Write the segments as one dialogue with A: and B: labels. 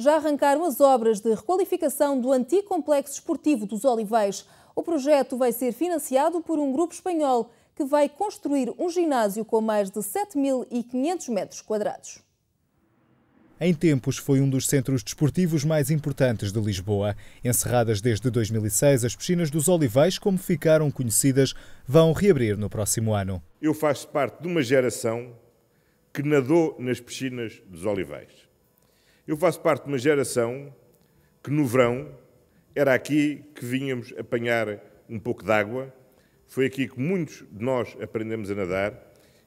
A: já arrancaram as obras de requalificação do antigo complexo esportivo dos Olivais. O projeto vai ser financiado por um grupo espanhol que vai construir um ginásio com mais de 7.500 metros quadrados.
B: Em tempos foi um dos centros desportivos mais importantes de Lisboa. Encerradas desde 2006, as piscinas dos Olivais, como ficaram conhecidas, vão reabrir no próximo ano.
C: Eu faço parte de uma geração que nadou nas piscinas dos Olivais. Eu faço parte de uma geração que no verão era aqui que vínhamos apanhar um pouco de água, foi aqui que muitos de nós aprendemos a nadar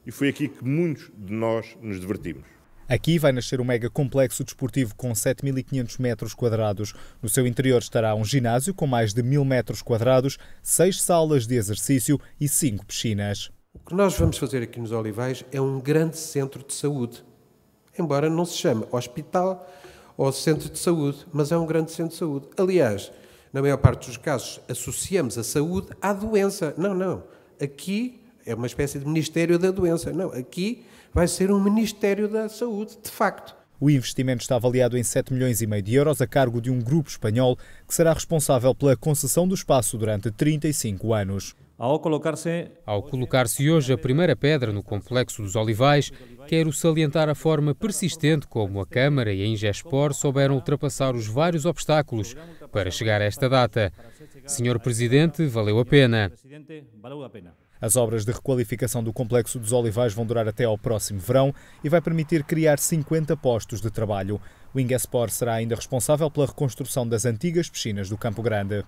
C: e foi aqui que muitos de nós nos divertimos.
B: Aqui vai nascer um mega complexo desportivo com 7.500 metros quadrados. No seu interior estará um ginásio com mais de 1.000 metros quadrados, seis salas de exercício e cinco piscinas.
D: O que nós vamos fazer aqui nos Olivais é um grande centro de saúde embora não se chame hospital ou centro de saúde, mas é um grande centro de saúde. Aliás, na maior parte dos casos, associamos a saúde à doença. Não, não. Aqui é uma espécie de Ministério da Doença. Não, aqui vai ser um Ministério da Saúde, de facto. O investimento está avaliado
B: em 7 milhões e meio de euros a cargo de um grupo espanhol que será responsável pela concessão do espaço durante 35 anos.
E: Ao colocar-se colocar hoje a primeira pedra no Complexo dos Olivais, quero salientar a forma persistente como a Câmara e a Ingespor souberam ultrapassar os vários obstáculos para chegar a esta data. Senhor Presidente, valeu a pena.
B: As obras de requalificação do Complexo dos Olivais vão durar até ao próximo verão e vai permitir criar 50 postos de trabalho. O Ingespor será ainda responsável pela reconstrução das antigas piscinas do Campo Grande.